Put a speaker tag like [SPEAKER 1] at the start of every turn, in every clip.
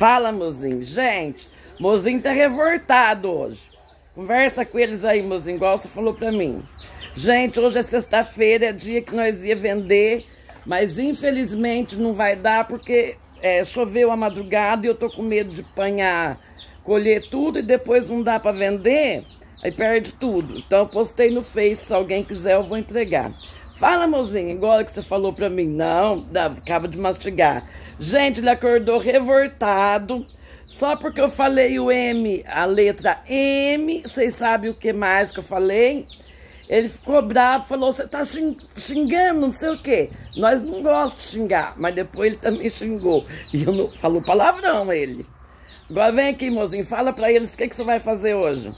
[SPEAKER 1] Fala, mozinho. Gente, mozinho tá revoltado hoje. Conversa com eles aí, mozinho, igual você falou pra mim. Gente, hoje é sexta-feira, é dia que nós ia vender, mas infelizmente não vai dar porque é, choveu a madrugada e eu tô com medo de apanhar, colher tudo e depois não dá pra vender, aí perde tudo. Então eu postei no Face, se alguém quiser eu vou entregar. Fala, mozinha, igual que você falou pra mim. Não, acaba de mastigar. Gente, ele acordou revoltado. Só porque eu falei o M, a letra M, vocês sabem o que mais que eu falei? Ele ficou bravo, falou, você tá xingando, não sei o quê. Nós não gostamos de xingar, mas depois ele também xingou. E eu não falou palavrão ele. Agora vem aqui, mozinho, fala pra eles o que, que você vai fazer hoje.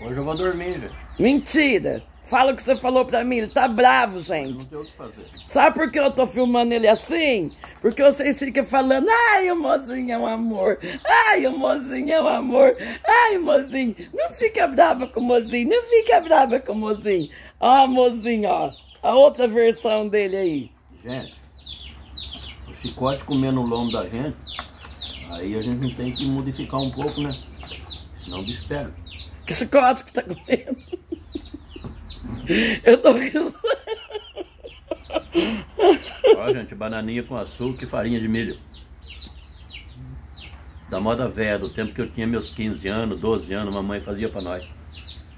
[SPEAKER 1] Hoje eu vou dormir, gente. Mentira! Fala o que você falou pra mim, ele tá bravo, gente. Não tem o que fazer. Sabe por que eu tô filmando ele assim? Porque vocês ficam falando, ai, o mozinho é um amor, ai, o mozinho é um amor, ai, mozinho, não fica brava com o mozinho, não fica brava com o mozinho. Ó, mozinho, ó, a outra versão dele aí. Gente, o chicote comendo o lombo da gente, aí a gente tem que modificar um pouco, né? Senão despega. Que chicote que tá comendo? Eu tô pensando. Ó, gente, bananinha com açúcar e farinha de milho. Da moda velha, do tempo que eu tinha meus 15 anos, 12 anos, mamãe fazia pra nós.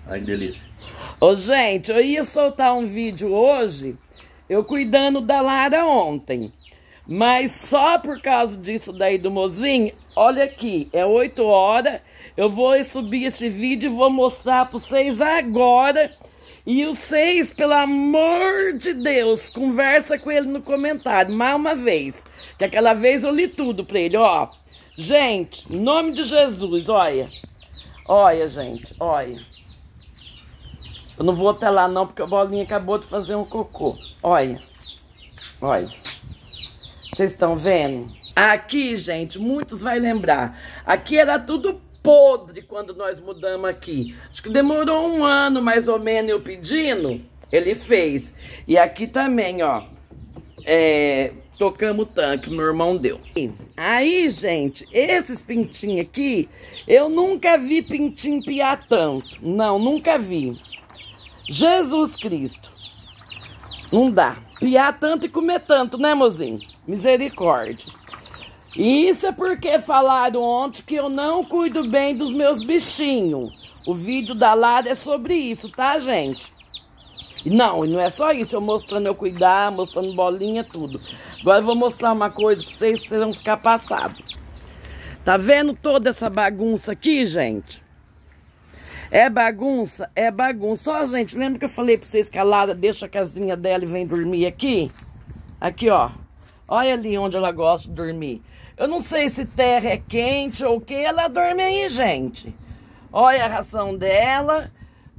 [SPEAKER 1] Ai, que delícia. Ô, gente, eu ia soltar um vídeo hoje, eu cuidando da Lara ontem. Mas só por causa disso daí do mozinho, olha aqui, é 8 horas, eu vou subir esse vídeo e vou mostrar pra vocês agora e o seis, pelo amor de Deus, conversa com ele no comentário, mais uma vez. Que aquela vez eu li tudo pra ele, ó. Gente, em nome de Jesus, olha. Olha, gente, olha. Eu não vou até lá não, porque a bolinha acabou de fazer um cocô. Olha. Olha. Vocês estão vendo? Aqui, gente, muitos vai lembrar. Aqui era tudo podre quando nós mudamos aqui. Acho que demorou um ano mais ou menos eu pedindo. Ele fez. E aqui também, ó. É, tocamos o tanque, meu irmão deu. Aí, gente, esses pintinhos aqui, eu nunca vi pintinho piar tanto. Não, nunca vi. Jesus Cristo. Não dá. Piar tanto e comer tanto, né, mozinho? Misericórdia. Isso é porque falaram ontem que eu não cuido bem dos meus bichinhos. O vídeo da Lara é sobre isso, tá, gente? Não, e não é só isso, eu mostrando eu cuidar, mostrando bolinha, tudo. Agora eu vou mostrar uma coisa pra vocês que vocês vão ficar passados. Tá vendo toda essa bagunça aqui, gente? É bagunça? É bagunça. Ó, gente, lembra que eu falei pra vocês que a Lara deixa a casinha dela e vem dormir aqui? Aqui, ó. Olha ali onde ela gosta de dormir. Eu não sei se terra é quente ou o que, ela dorme aí, gente. Olha a ração dela.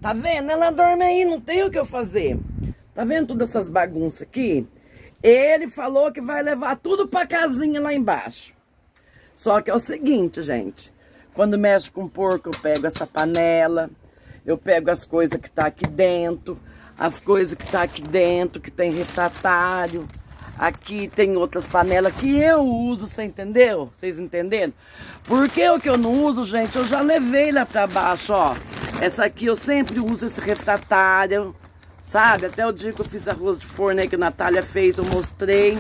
[SPEAKER 1] Tá vendo? Ela dorme aí, não tem o que eu fazer. Tá vendo todas essas bagunças aqui? Ele falou que vai levar tudo pra casinha lá embaixo. Só que é o seguinte, gente. Quando mexo com porco, eu pego essa panela, eu pego as coisas que tá aqui dentro, as coisas que tá aqui dentro, que tem refratário, Aqui tem outras panelas que eu uso, você entendeu? Vocês entenderam? Porque o que eu não uso, gente, eu já levei lá pra baixo, ó. Essa aqui eu sempre uso esse refratário, sabe? Até o dia que eu fiz arroz de forno aí que a Natália fez, eu mostrei.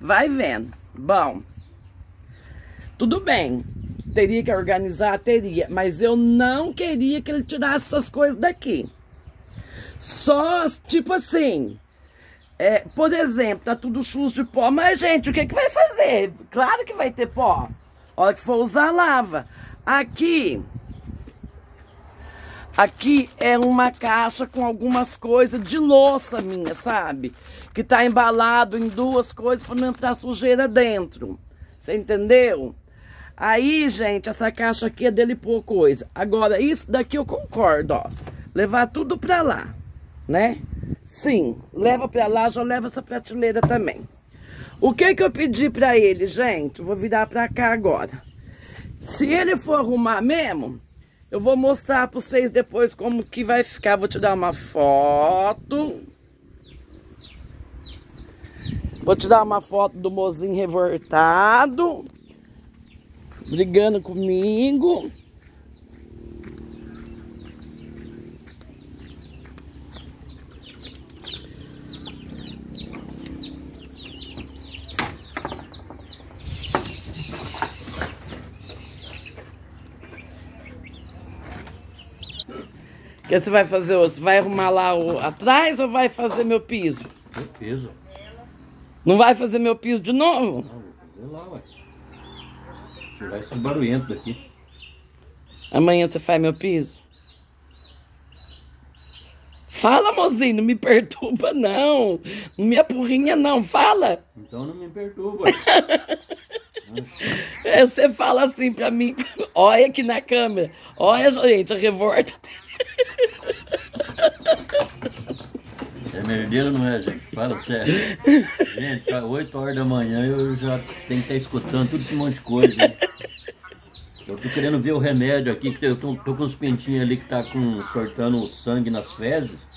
[SPEAKER 1] Vai vendo. Bom, tudo bem. Teria que organizar, teria. Mas eu não queria que ele tirasse essas coisas daqui. Só, tipo assim, é, por exemplo, tá tudo sujo de pó, mas gente, o que, é que vai fazer? Claro que vai ter pó. A hora que for usar, lava. Aqui, aqui é uma caixa com algumas coisas de louça minha, sabe? Que tá embalado em duas coisas para não entrar sujeira dentro. Você entendeu? Aí, gente, essa caixa aqui é dele por coisa. Agora, isso daqui eu concordo, ó. Levar tudo pra lá, né? Sim, leva pra lá, já leva essa prateleira também. O que que eu pedi pra ele, gente? Vou virar pra cá agora. Se ele for arrumar mesmo, eu vou mostrar pra vocês depois como que vai ficar. Vou te dar uma foto. Vou te dar uma foto do mozinho revoltado. Brigando comigo. O que você vai fazer hoje? Você vai arrumar lá o... atrás ou vai fazer meu piso? Meu piso? Não vai fazer meu piso de novo? Não, vou fazer lá, ué. Tirar esses barulhentos daqui. Amanhã você faz meu piso? Fala, mozinho, não me perturba, não. Não me apurrinha, não. Fala. Então não me perturba. É, você fala assim pra mim, olha aqui na câmera. Olha, gente, a revolta dele. É merdeiro, não é, gente? Fala sério. Gente, 8 horas da manhã eu já tenho que estar escutando tudo esse monte de coisa. Hein? Eu tô querendo ver o remédio aqui, que eu tô, tô com os pintinhos ali que tá com, sortando sangue nas fezes.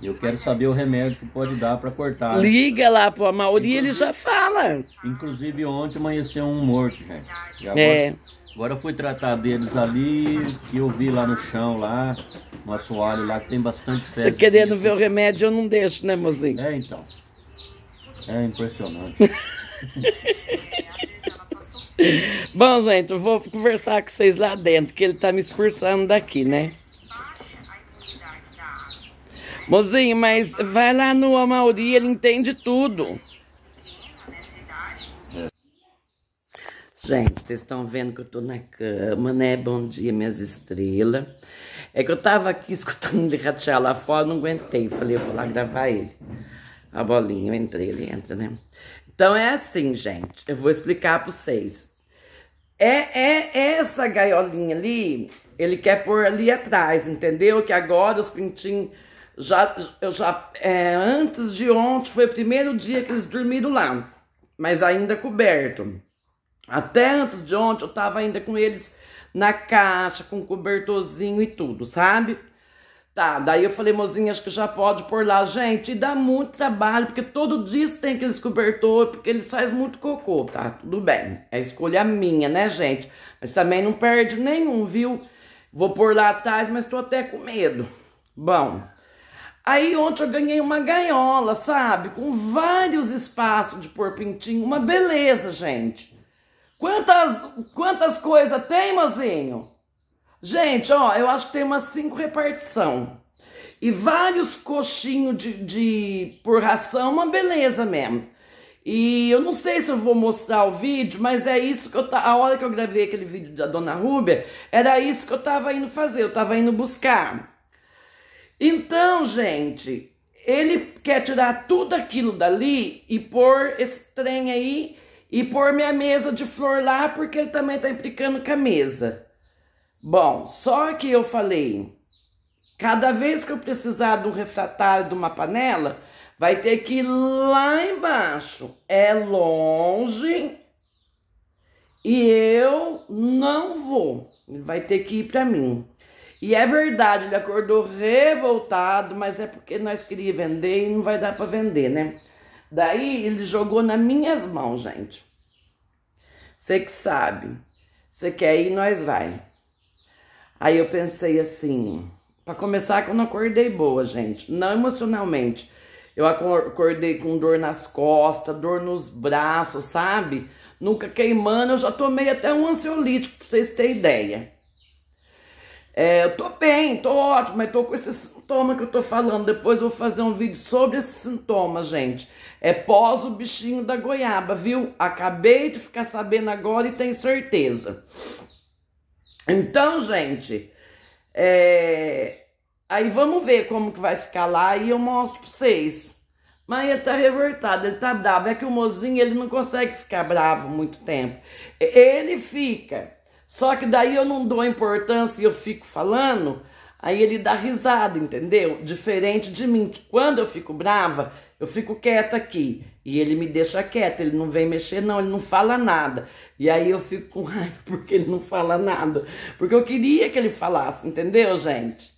[SPEAKER 1] Eu quero saber o remédio que pode dar para cortar. Liga lá a maioria ele já fala. Inclusive ontem amanheceu um morto, gente. Agora, é. agora eu fui tratar deles ali, que eu vi lá no chão lá um assoalho lá que tem bastante fezes. Você querendo ver o remédio, eu não deixo, né, mozinho? É, então. É impressionante. Bom, gente, eu vou conversar com vocês lá dentro, que ele tá me expulsando daqui, né? Mozinho, mas vai lá no Amauri, ele entende tudo. Gente, vocês estão vendo que eu tô na cama, né? Bom dia, minhas estrelas. É que eu tava aqui escutando ele ratear lá fora, não aguentei. Falei, eu vou lá gravar ele. A bolinha, eu entrei, ele entra, né? Então é assim, gente. Eu vou explicar pra vocês. É, é, é essa gaiolinha ali, ele quer pôr ali atrás, entendeu? Que agora os pintinhos já, eu já é, antes de ontem foi o primeiro dia que eles dormiram lá, mas ainda coberto. Até antes de ontem eu tava ainda com eles na caixa, com cobertorzinho e tudo, sabe? Tá, daí eu falei, mozinha, acho que já pode pôr lá. Gente, e dá muito trabalho, porque todo dia tem aqueles cobertor, porque eles fazem muito cocô, tá? Tudo bem, é escolha minha, né, gente? Mas também não perde nenhum, viu? Vou pôr lá atrás, mas tô até com medo. Bom, aí ontem eu ganhei uma gaiola, sabe? Com vários espaços de pôr pintinho, uma beleza, gente. Quantas, quantas coisas tem, mozinho? Gente, ó, eu acho que tem umas cinco repartição. E vários coxinhos de, de por ração, uma beleza mesmo. E eu não sei se eu vou mostrar o vídeo, mas é isso que eu tá. A hora que eu gravei aquele vídeo da Dona Rúbia, era isso que eu tava indo fazer, eu tava indo buscar. Então, gente, ele quer tirar tudo aquilo dali e pôr esse trem aí e pôr minha mesa de flor lá porque ele também tá implicando com a mesa. Bom, só que eu falei, cada vez que eu precisar de um refratário de uma panela, vai ter que ir lá embaixo. É longe e eu não vou. Ele vai ter que ir para mim. E é verdade, ele acordou revoltado, mas é porque nós queríamos vender e não vai dar para vender, né? Daí ele jogou nas minhas mãos, gente. Você que sabe. Você quer ir, nós vai. Aí eu pensei assim, para começar que eu não acordei boa, gente, não emocionalmente. Eu acordei com dor nas costas, dor nos braços, sabe? Nunca queimando, eu já tomei até um ansiolítico, pra vocês terem ideia. É, eu tô bem, tô ótimo, mas tô com esse sintoma que eu tô falando. Depois eu vou fazer um vídeo sobre esse sintoma, gente. É pós o bichinho da goiaba, viu? Acabei de ficar sabendo agora e tenho certeza. Então, gente, é... aí vamos ver como que vai ficar lá e eu mostro pra vocês. Maria tá revoltada, ele tá bravo. É que o mozinho, ele não consegue ficar bravo muito tempo. Ele fica só que daí eu não dou importância e eu fico falando, aí ele dá risada, entendeu? Diferente de mim, que quando eu fico brava, eu fico quieta aqui. E ele me deixa quieta, ele não vem mexer, não, ele não fala nada. E aí eu fico com raiva porque ele não fala nada. Porque eu queria que ele falasse, entendeu, gente?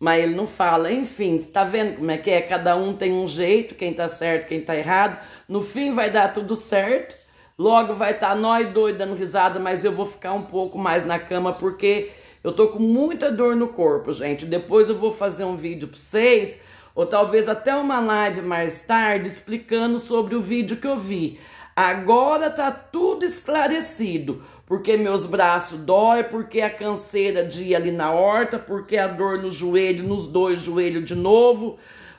[SPEAKER 1] Mas ele não fala. Enfim, tá vendo como é que é? Cada um tem um jeito, quem tá certo, quem tá errado. No fim vai dar tudo certo Logo vai estar tá nós dois dando risada, mas eu vou ficar um pouco mais na cama porque eu tô com muita dor no corpo, gente. Depois eu vou fazer um vídeo para vocês, ou talvez até uma live mais tarde, explicando sobre o vídeo que eu vi. Agora tá tudo esclarecido, porque meus braços dói, porque a canseira de ir ali na horta, porque a dor no joelho, nos dois joelhos de novo,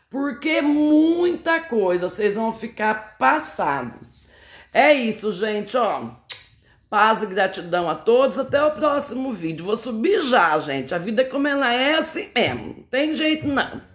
[SPEAKER 1] porque muita coisa, vocês vão ficar passados. É isso, gente, ó. Paz e gratidão a todos. Até o próximo vídeo. Vou subir já, gente. A vida é como ela é, assim mesmo. Não tem jeito, não.